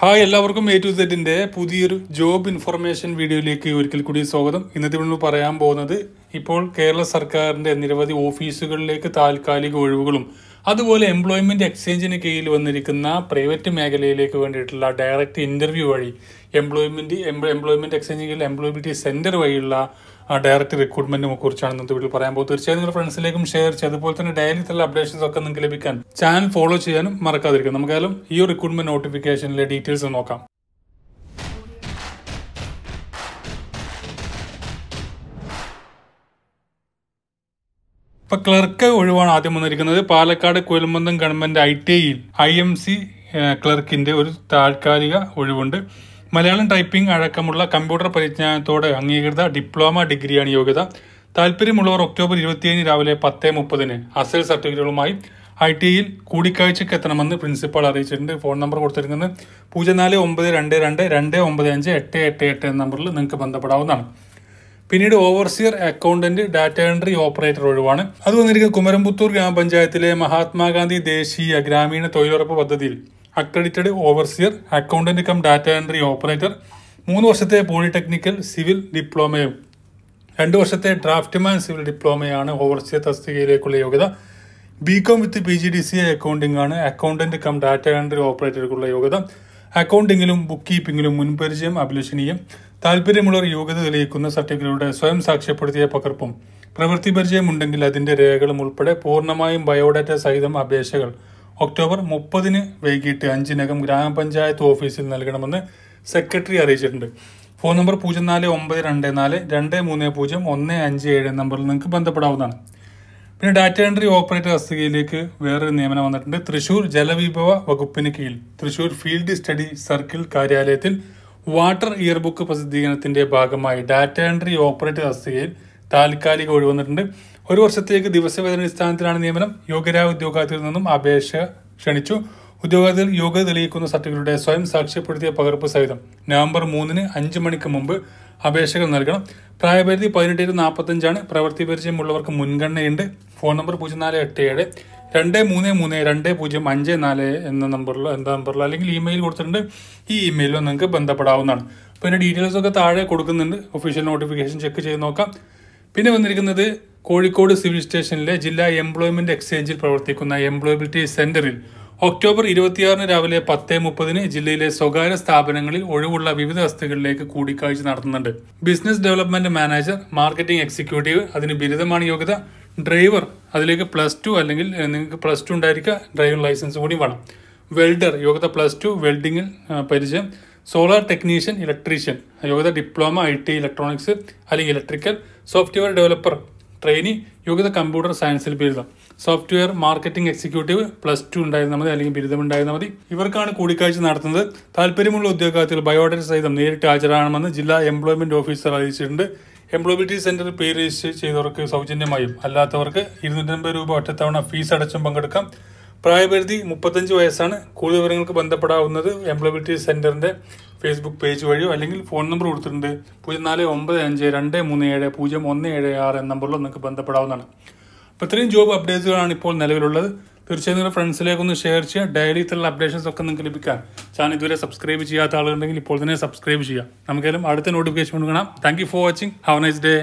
hi എല്ലാവർക്കും A to സെറ്റിൻ്റെ പുതിയൊരു ജോബ് ഇൻഫർമേഷൻ വീഡിയോയിലേക്ക് ഒരിക്കൽ കൂടി സ്വാഗതം ഇന്നത്തെ പറയാൻ പോകുന്നത് ഇപ്പോൾ കേരള സർക്കാരിൻ്റെ നിരവധി ഓഫീസുകളിലേക്ക് താൽക്കാലിക ഒഴിവുകളും അതുപോലെ എംപ്ലോയ്മെൻ്റ് എക്സ്ചേഞ്ചിന് കീഴിൽ വന്നിരിക്കുന്ന പ്രൈവറ്റ് മേഖലയിലേക്ക് വേണ്ടിയിട്ടുള്ള ഡയറക്റ്റ് ഇൻ്റർവ്യൂ വഴി എംപ്ലോയ്മെൻ്റ് എംപ്ലോയ്മെൻ്റ് എക്സ്ചേഞ്ച് കീഴിൽ എംപ്ലോയബിലിറ്റി സെൻറ്റർ വഴിയുള്ള ഡയറക്റ്റ് റിക്രൂട്ട്മെൻറ്റിനെ കുറിച്ചാണ് ഇന്നത്തെ വീട്ടിൽ പറയാൻ പോകുന്നത് തീർച്ചയായും നിങ്ങളുടെ ഫ്രണ്ട്സിലേക്കും ഷെയർ ചെയ്യുക അതുപോലെ തന്നെ ഡയറി തല അപ്ഡേഷൻസ് ഒക്കെ നിങ്ങൾക്ക് ലഭിക്കാൻ ചാനൽ ഫോളോ ചെയ്യാനും മറക്കാതിരിക്കും നമുക്കായാലും ഈ റിക്രൂട്ട്മെൻറ്റ് നോട്ടിഫിക്കേഷനിലെ ഡീറ്റെയിൽസ് നോക്കാം ഇപ്പൊ ക്ലർക്ക് ഒഴിവാണ് ആദ്യം വന്നിരിക്കുന്നത് പാലക്കാട് കുഴൽമന്ദം ഗവൺമെന്റ് ഐ ടി ഐയിൽ ഐ എം സി ക്ലർക്കിന്റെ ഒരു താൽക്കാലിക ഒഴിവുണ്ട് മലയാളം ടൈപ്പിംഗ് അടക്കമുള്ള കമ്പ്യൂട്ടർ പരിജ്ഞാനത്തോടെ അംഗീകൃത ഡിപ്ലോമ ഡിഗ്രിയാണ് യോഗ്യത താല്പര്യമുള്ളവർ ഒക്ടോബർ ഇരുപത്തിയേഴിന് രാവിലെ പത്ത് മുപ്പതിന് അസൽ സർട്ടിഫിക്കറ്റുകളുമായി ഐ ടി ഐയിൽ കൂടിക്കാഴ്ചയ്ക്ക് എത്തണമെന്ന് പ്രിൻസിപ്പൾ അറിയിച്ചിട്ടുണ്ട് ഫോൺ നമ്പർ കൊടുത്തിരിക്കുന്നത് പൂജ്യം നാല് ഒമ്പത് രണ്ട് രണ്ട് രണ്ട് ഒമ്പത് അഞ്ച് എട്ട് എട്ട് എട്ട് എന്ന നമ്പറിൽ നിങ്ങൾക്ക് ബന്ധപ്പെടാവുന്നതാണ് പിന്നീട് overseer accountant data entry operator ഒഴിവാണ് അത് വന്നിരിക്കുന്ന കുമരംപുത്തൂർ ഗ്രാമപഞ്ചായത്തിലെ മഹാത്മാഗാന്ധി ദേശീയ ഗ്രാമീണ തൊഴിലുറപ്പ് പദ്ധതിയിൽ accredited overseer accountant cum data entry operator മൂന്ന് വർഷത്തെ പോളിടെക്നിക്കൽ സിവിൽ ഡിപ്ലോമയും രണ്ട് വർഷത്തെ ഡ്രാഫ്റ്റ്മാൻ സിവിൽ ഡിപ്ലോമയാണ് ഓവർസിയർ തസ്തികയിലേക്കുള്ള യോഗ്യത B Com with P G D C accounting ആണ് അക്കൗണ്ടന്റ് കം ഡാറ്റ എൻട്രി ഓപ്പറേറ്റർക്കുള്ള യോഗ്യത അക്കൗണ്ടിങ്ങിലും ബുക്ക് കീപ്പിംഗിലും മുൻപരിചയം അഭിലഷണീയം താല്പര്യമുള്ളവർ യോഗ്യത തെളിയിക്കുന്ന സർട്ടിഫിക്കറ്റുകളുടെ സ്വയം സാക്ഷ്യപ്പെടുത്തിയ പകർപ്പും പ്രവൃത്തി പരിചയമുണ്ടെങ്കിൽ അതിന്റെ രേഖകളും ഉൾപ്പെടെ പൂർണ്ണമായും ബയോഡാറ്റ സഹിതം അപേക്ഷകൾ ഒക്ടോബർ മുപ്പതിന് വൈകിട്ട് അഞ്ചിനകം ഗ്രാമപഞ്ചായത്ത് ഓഫീസിൽ നൽകണമെന്ന് സെക്രട്ടറി അറിയിച്ചിട്ടുണ്ട് ഫോൺ നമ്പർ പൂജ്യം നാല് ഒമ്പത് രണ്ട് നാല് രണ്ട് മൂന്ന് പൂജ്യം ഒന്ന് അഞ്ച് ഏഴ് നമ്പറിൽ നിങ്ങൾക്ക് ബന്ധപ്പെടാവുന്നതാണ് പിന്നെ ഡാറ്റ എൻട്രി ഓപ്പറേറ്റർ തസ്തികയിലേക്ക് വേറൊരു നിയമനം വന്നിട്ടുണ്ട് തൃശൂർ ജലവിഭവ വകുപ്പിന് കീഴിൽ തൃശൂർ ഫീൽഡ് സ്റ്റഡി സർക്കിൾ കാര്യാലയത്തിൽ വാട്ടർ ഇയർബുക്ക് പ്രസിദ്ധീകരണത്തിന്റെ ഭാഗമായി ഡാറ്റ എൻട്രി ഓപ്പറേറ്റർ തസ്തികയിൽ താൽക്കാലിക ഒഴിവന്നിട്ടുണ്ട് ഒരു വർഷത്തേക്ക് ദിവസവേതന അടിസ്ഥാനത്തിലാണ് നിയമനം യോഗ്യരായ ഉദ്യോഗാർത്ഥികളിൽ നിന്നും അപേക്ഷ ക്ഷണിച്ചു ഉദ്യോഗാർത്ഥികൾ യോഗ്യത തെളിയിക്കുന്ന സർട്ടിഫിക്കറ്റ് സ്വയം സാക്ഷ്യപ്പെടുത്തിയ പകർപ്പ് സഹിതം നവംബർ മൂന്നിന് അഞ്ച് മണിക്ക് മുമ്പ് അപേക്ഷകൾ നൽകണം പ്രായപരിധി പതിനെട്ട് നാൽപ്പത്തഞ്ചാണ് പ്രവൃത്തി പരിചയമുള്ളവർക്ക് മുൻഗണനയുണ്ട് ഫോൺ നമ്പർ പൂജ്യം നാല് എട്ട് ഏഴ് രണ്ട് മൂന്ന് മൂന്ന് രണ്ട് പൂജ്യം അഞ്ച് നാല് എന്ന നമ്പറിൽ എന്താ നമ്പറിലോ അല്ലെങ്കിൽ ഇമെയിൽ കൊടുത്തിട്ടുണ്ട് ഈ ഇമെയിലോ നിങ്ങൾക്ക് ബന്ധപ്പെടാവുന്നതാണ് അപ്പോൾ അതിൻ്റെ ഡീറ്റെയിൽസ് ഒക്കെ താഴെ കൊടുക്കുന്നുണ്ട് ഒഫീഷ്യൽ നോട്ടിഫിക്കേഷൻ ചെക്ക് ചെയ്ത് നോക്കാം പിന്നെ വന്നിരിക്കുന്നത് കോഴിക്കോട് സിവിൽ സ്റ്റേഷനിലെ ജില്ലാ എംപ്ലോയ്മെൻറ്റ് എക്സ്ചേഞ്ചിൽ പ്രവർത്തിക്കുന്ന എംപ്ലോയബിലിറ്റി സെൻറ്ററിൽ ഒക്ടോബർ ഇരുപത്തിയാറിന് രാവിലെ പത്ത് മുപ്പതിന് ജില്ലയിലെ സ്വകാര്യ സ്ഥാപനങ്ങളിൽ ഒഴിവുള്ള വിവിധ വസ്തുക്കളിലേക്ക് കൂടിക്കാഴ്ച നടത്തുന്നുണ്ട് business development manager marketing executive അതിന് ബിരുദമാണ് യോഗ്യത ഡ്രൈവർ അതിലേക്ക് പ്ലസ് ടു അല്ലെങ്കിൽ നിങ്ങൾക്ക് പ്ലസ് ടു ഉണ്ടായിരിക്കുക ഡ്രൈവിംഗ് ലൈസൻസ് കൂടി വേണം വെൽഡർ യോഗ്യത പ്ലസ് ടു വെൽഡിംഗിൽ പരിചയം സോളാർ ടെക്നീഷ്യൻ ഇലക്ട്രീഷ്യൻ യോഗ്യത ഡിപ്ലോമ ഐ ടി ഇലക്ട്രോണിക്സ് അല്ലെങ്കിൽ ഇലക്ട്രിക്കൽ സോഫ്റ്റ്വെയർ ഡെവലപ്പർ ട്രെയിനി യോഗ്യത കമ്പ്യൂട്ടർ സയൻസിൽ ബിരുദം software marketing executive plus two ഉണ്ടായിരുന്നാൽ മതി അല്ലെങ്കിൽ ബിരുദം ഉണ്ടായിരുന്നാൽ മതി ഇവർക്കാണ് കൂടിക്കാഴ്ച നടത്തുന്നത് താല്പര്യമുള്ള ഉദ്യോഗാർത്ഥികൾ ബയോഡേറ്റ സഹിതം നേരിട്ട് ഹാജരാകണമെന്ന് ജില്ലാ എംപ്ലോയ്മെന്റ് ഓഫീസർ അറിയിച്ചിട്ടുണ്ട് എംപ്ലോയബിലിറ്റി സെന്ററിൽ പേര് രജിസ്റ്റർ ചെയ്തവർക്ക് സൗജന്യമായും അല്ലാത്തവർക്ക് ഇരുന്നൂറ്റമ്പത് രൂപ ഒറ്റത്തവണ ഫീസ് അടച്ചും പങ്കെടുക്കാം പ്രായപരിധി മുപ്പത്തഞ്ച് വയസ്സാണ് കൂടുതൽ വിവരങ്ങൾക്ക് ബന്ധപ്പെടാവുന്നത് എംപ്ലോയബിലിറ്റി സെൻറ്ററിൻ്റെ ഫേസ്ബുക്ക് പേജ് വഴിയോ അല്ലെങ്കിൽ ഫോൺ നമ്പർ കൊടുത്തിട്ടുണ്ട് പൂജ്യം നാല് ഒമ്പത് അഞ്ച് രണ്ട് മൂന്ന് ഏഴ് പൂജ്യം ഒന്ന് ഏഴ് ആറ് എന്ന നമ്പറിലും നിങ്ങൾക്ക് ബന്ധപ്പെടാവുന്നതാണ് അപ്പോൾ ഇത്രയും ജോബ് അപ്ഡേറ്റുകളാണ് ഇപ്പോൾ നിലവിലുള്ളത് തീർച്ചയായും നിങ്ങളുടെ ഫ്രണ്ട്സിലേക്കൊന്ന് ഷെയർ ചെയ്യുക ഡയറി ഇത്തരത്തിലുള്ള അപ്ഡേഷൻസ് ഒക്കെ നിങ്ങൾക്ക് ലഭിക്കാൻ ചാനൽ ഇതുവരെ സബ്സ്ക്രൈബ് ചെയ്യാത്ത ആളുകളുണ്ടെങ്കിൽ ഇപ്പോൾ തന്നെ സബ്സ്ക്രൈബ് ചെയ്യുക നമുക്കേലും അടുത്ത നോട്ടിഫിക്കേഷൻ കൊടുക്കണം thank you for watching have nice day